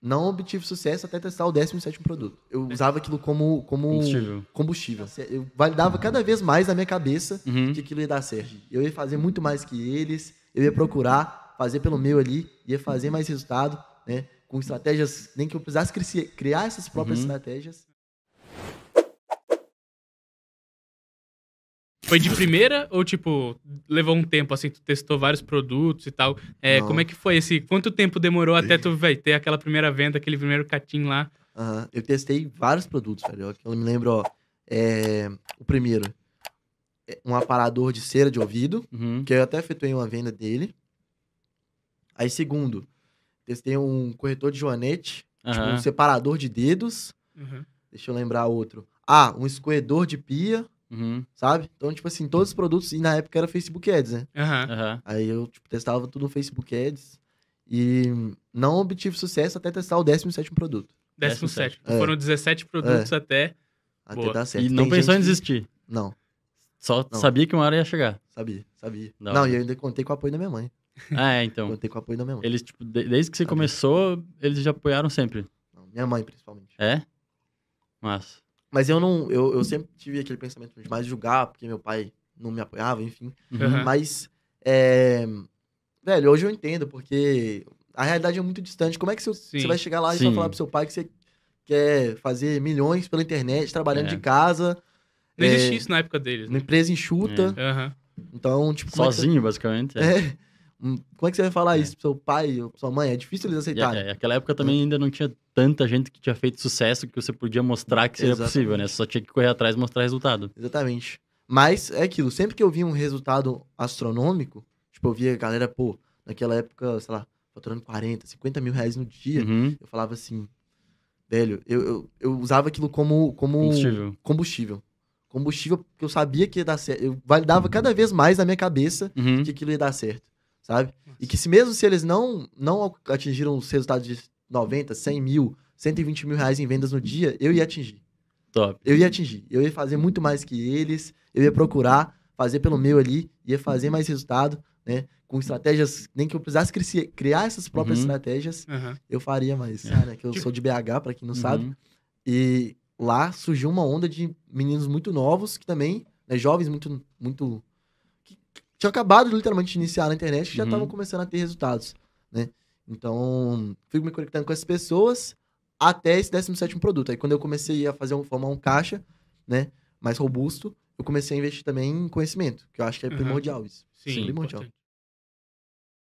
Não obtive sucesso até testar o 17 produto. Eu é. usava aquilo como, como combustível. combustível. Eu validava cada vez mais na minha cabeça uhum. que aquilo ia dar certo. Eu ia fazer muito mais que eles, eu ia procurar fazer pelo meu ali, ia fazer mais resultado, né? Com estratégias, nem que eu precisasse criar essas próprias uhum. estratégias Foi de primeira ou, tipo, levou um tempo, assim, tu testou vários produtos e tal? É, como é que foi esse? Quanto tempo demorou até tu, véi, ter aquela primeira venda, aquele primeiro catim lá? Uhum. Eu testei vários produtos, velho. Eu me lembro, ó, é... o primeiro, é, um aparador de cera de ouvido, uhum. que eu até efetuei uma venda dele. Aí, segundo, testei um corretor de joanete, tipo, um separador de dedos. Uhum. Deixa eu lembrar outro. Ah, um escoedor de pia. Uhum. Sabe? Então, tipo assim, todos os produtos, e na época era Facebook Ads, né? Uhum. Aí eu, tipo, testava tudo no Facebook Ads e não obtive sucesso até testar o 17 produto. 17. É. Foram 17 produtos é. até. Até Boa. dar certo. E Tem não pensou em desistir? Que... Não. Só não. sabia que uma hora ia chegar. Sabia, sabia. Não, não e eu ainda contei com o apoio da minha mãe. Ah, é, então. Contei com o apoio da minha mãe. Eles, tipo, de desde que você sabia. começou, eles já apoiaram sempre. minha mãe, principalmente. É? Massa. Mas eu não. Eu, eu sempre tive aquele pensamento de mais julgar, porque meu pai não me apoiava, enfim. Uhum. Mas. É, velho, hoje eu entendo, porque a realidade é muito distante. Como é que você, você vai chegar lá e vai falar pro seu pai que você quer fazer milhões pela internet, trabalhando é. de casa? Não é, existia isso na época deles. Né? Uma empresa enxuta. É. Uhum. Então, tipo. É Sozinho, é basicamente. É. é. Hum, como é que você vai falar é. isso pro seu pai ou sua mãe? É difícil eles aceitarem. é, aquela época também é. ainda não tinha tanta gente que tinha feito sucesso que você podia mostrar que seria Exatamente. possível, né? Você só tinha que correr atrás e mostrar resultado. Exatamente. Mas é aquilo, sempre que eu via um resultado astronômico, tipo, eu via a galera, pô, naquela época, sei lá, faturando 40, 50 mil reais no dia, uhum. eu falava assim, velho, eu, eu, eu, usava aquilo como, como combustível. combustível. Combustível, porque eu sabia que ia dar certo. Eu validava uhum. cada vez mais na minha cabeça uhum. que aquilo ia dar certo sabe? Nossa. E que se mesmo se eles não, não atingiram os resultados de 90, 100 mil, 120 mil reais em vendas no dia, eu ia atingir. Top. Eu ia atingir. Eu ia fazer muito mais que eles, eu ia procurar fazer pelo meu ali, ia fazer mais resultado, né? Com estratégias, nem que eu precisasse criar, criar essas próprias uhum. estratégias, uhum. eu faria mais. É. que eu tipo sou de BH, para quem não uhum. sabe. E lá surgiu uma onda de meninos muito novos que também, né, jovens muito, muito tinha acabado literalmente de iniciar na internet e já uhum. estavam uhum. começando a ter resultados, né? Então, fico me conectando com essas pessoas até esse 17 produto. Aí, quando eu comecei a fazer um, formar um caixa, né, mais robusto, eu comecei a investir também em conhecimento, que eu acho que é uhum. primordial isso. Sim, é primordial.